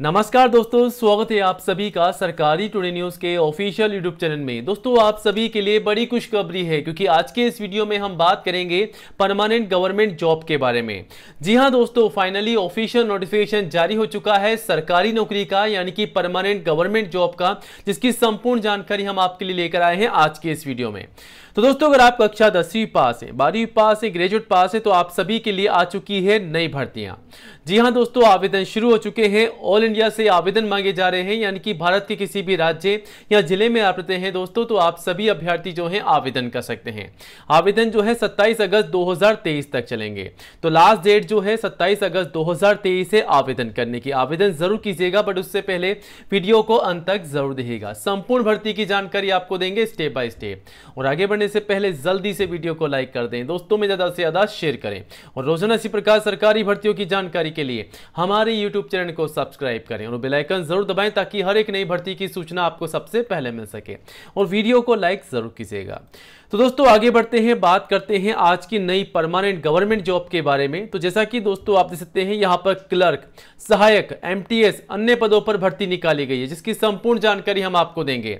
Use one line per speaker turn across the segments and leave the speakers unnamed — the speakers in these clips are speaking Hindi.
नमस्कार दोस्तों स्वागत है आप सभी का सरकारी टुडे न्यूज़ के ऑफिशियल यूट्यूब चैनल में दोस्तों आप सभी के लिए बड़ी खुशखबरी है क्योंकि आज के इस वीडियो में हम बात करेंगे परमानेंट गवर्नमेंट जॉब के बारे में जी हां दोस्तों फाइनली ऑफिशियल नोटिफिकेशन जारी हो चुका है सरकारी नौकरी का यानी कि परमानेंट गवर्नमेंट जॉब का जिसकी संपूर्ण जानकारी हम आपके लिए लेकर आए हैं आज के इस वीडियो में तो दोस्तों अगर आप कक्षा दसवीं पास है बारहवीं पास है ग्रेजुएट पास है तो आप सभी के लिए आ चुकी है नई भर्तियां जी हाँ दोस्तों आवेदन शुरू हो चुके हैं ऑल इंडिया से आवेदन मांगे जा रहे हैं यानी कि भारत के किसी भी राज्य या जिले में आप रहते हैं दोस्तों तो आप सभी अभ्यर्थी जो हैं आवेदन कर सकते हैं आवेदन जो है 27 अगस्त 2023 तक चलेंगे तो लास्ट डेट जो है 27 अगस्त 2023 से आवेदन करने की आवेदन जरूर कीजिएगा बट उससे पहले वीडियो को अंत तक जरूर देगा संपूर्ण भर्ती की जानकारी आपको देंगे स्टेप बाय स्टेप और आगे बढ़ने से पहले जल्दी से वीडियो को लाइक कर दें दोस्तों में ज़्यादा से ज़्यादा शेयर करें और रोजाना इसी प्रकार सरकारी भर्तियों की जानकारी के लिए हमारे यूट्यूब चैनल को सब्सक्राइब सब्सक्राइब करें और बेलाइकन जरूर दबाएं ताकि हर एक नई भर्ती की सूचना आपको सबसे पहले मिल सके और वीडियो को लाइक ज़रूर कीजिएगा तो दोस्तों आगे बढ़ते हैं बात करते हैं आज की नई परमानेंट गवर्नमेंट जॉब के बारे में तो जैसा कि दोस्तों आप देख सकते हैं यहाँ पर क्लर्क सहायक एमटीएस अन्य पदों पर भर्ती निकाली गई है जिसकी संपूर्ण जानकारी हम आपको देंगे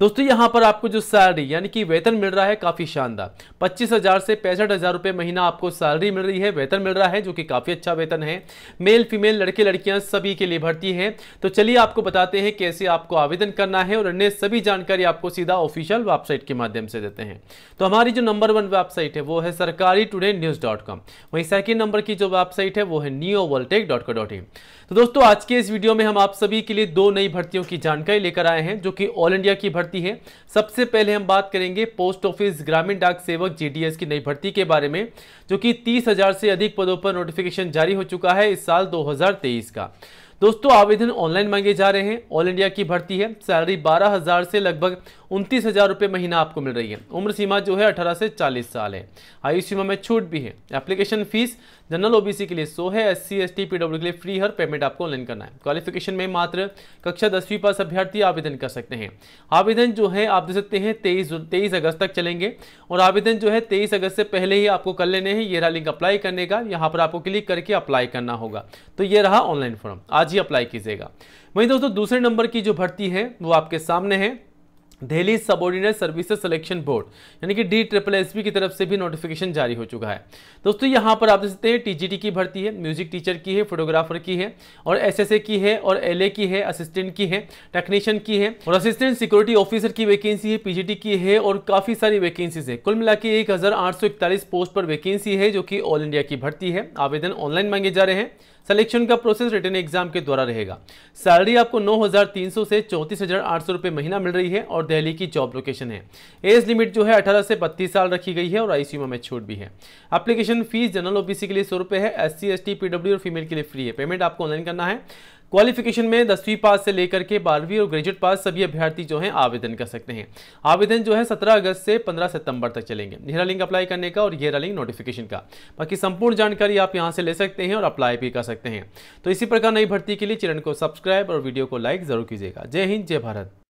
दोस्तों यहाँ पर आपको जो सैलरी यानी कि वेतन मिल रहा है काफ़ी शानदार पच्चीस से पैंसठ हज़ार महीना आपको सैलरी मिल रही है वेतन मिल रहा है जो कि काफ़ी अच्छा वेतन है मेल फीमेल लड़के लड़कियाँ सभी के लिए भर्ती बनती है तो चलिए आपको बताते हैं कैसे आपको आवेदन करना है और अन्य सभी जानकारी आपको सीधा ऑफिशियल वेबसाइट के माध्यम से देते हैं तो हमारी जो नंबर वन वेबसाइट है वो है सरकारी टूडे न्यूज़ डॉट कॉम वहीं सेकेंड नंबर की जो वेबसाइट है वो है Neo Voltek dot co dot in तो दोस्तों आज के इस वीडियो में हम आप सभी के लिए दो नई भर्तियों की जानकारी लेकर आए हैं जो कि ऑल इंडिया की भर्ती है सबसे पहले हम बात करेंगे पोस्ट ऑफिस ग्रामीण डाक सेवक जीडीएस की नई भर्ती के बारे में जो कि तीस हजार से अधिक पदों पर नोटिफिकेशन जारी हो चुका है इस साल 2023 का दोस्तों आवेदन ऑनलाइन मांगे जा रहे हैं ऑल इंडिया की भर्ती है सैलरी बारह हजार से लगभग उनतीस हज़ार रुपये महीना आपको मिल रही है उम्र सीमा जो है अठारह से चालीस साल है आयु सीमा में छूट भी है एप्लीकेशन फीस जनरल ओबीसी के लिए सो है S C S T P W के लिए फ्री हर पेमेंट आपको ऑनलाइन करना है क्वालिफिकेशन में मात्र कक्षा दसवीं पास अभ्यर्थी आवेदन कर सकते हैं आवेदन जो है आप दे सकते हैं तेईस तेईस अगस्त तक चलेंगे और आवेदन जो है तेईस अगस्त से पहले ही आपको कर लेने हैं ये रहा लिंक अप्लाई करने का यहाँ पर आपको क्लिक करके अप्लाई करना होगा तो ये रहा ऑनलाइन फॉर्म आज ही अप्लाई कीजिएगा वहीं दोस्तों दूसरे नंबर की जो भर्ती है वो आपके सामने है Delhi subordinate services selection board यानी कि डी ट्रिपल एस की तरफ से भी नोटिफिकेशन जारी हो चुका है दोस्तों यहाँ पर आप देख सकते हैं टीजीटी की भर्ती है म्यूजिक टीचर की है फोटोग्राफर की है और एसएसए की है और एलए की है असिस्टेंट की है टेक्नीशियन की है और असिस्टेंट सिक्योरिटी ऑफिसर की वैकेंसी है पीजीटी की है और काफ़ी सारी वैकेंसीज है कुल मिला के एक पोस्ट पर वैकेंसी है जो कि ऑल इंडिया की भर्ती है आवेदन ऑनलाइन मांगे जा रहे हैं सिलेक्शन का प्रोसेस रिटर्न एग्जाम के द्वारा रहेगा सैलरी आपको नौ से चौंतीस महीना मिल रही है और और दिल्ली की जॉब लोकेशन है एज लिमिट जो है 18 से 32 साल रखी गई है और आईसीयू में छूट भी है अप्लीकेशन फीस जनरल ओबीसी के लिए सौ रुपये है एस सी एस और फीमेल के लिए फ्री है पेमेंट आपको ऑनलाइन करना है क्वालिफिकेशन में दसवीं पास से लेकर के बारहवीं और ग्रेजुएट पास सभी अभ्यर्थी जो हैं आवेदन कर सकते हैं आवेदन जो है 17 अगस्त से 15 सितंबर तक चलेंगे यह लिंक अप्लाई करने का और यह लिंक नोटिफिकेशन का बाकी संपूर्ण जानकारी आप यहां से ले सकते हैं और अप्लाई भी कर सकते हैं तो इसी प्रकार नई भर्ती के लिए चैनल को सब्सक्राइब और वीडियो को लाइक जरूर कीजिएगा जय हिंद जय भारत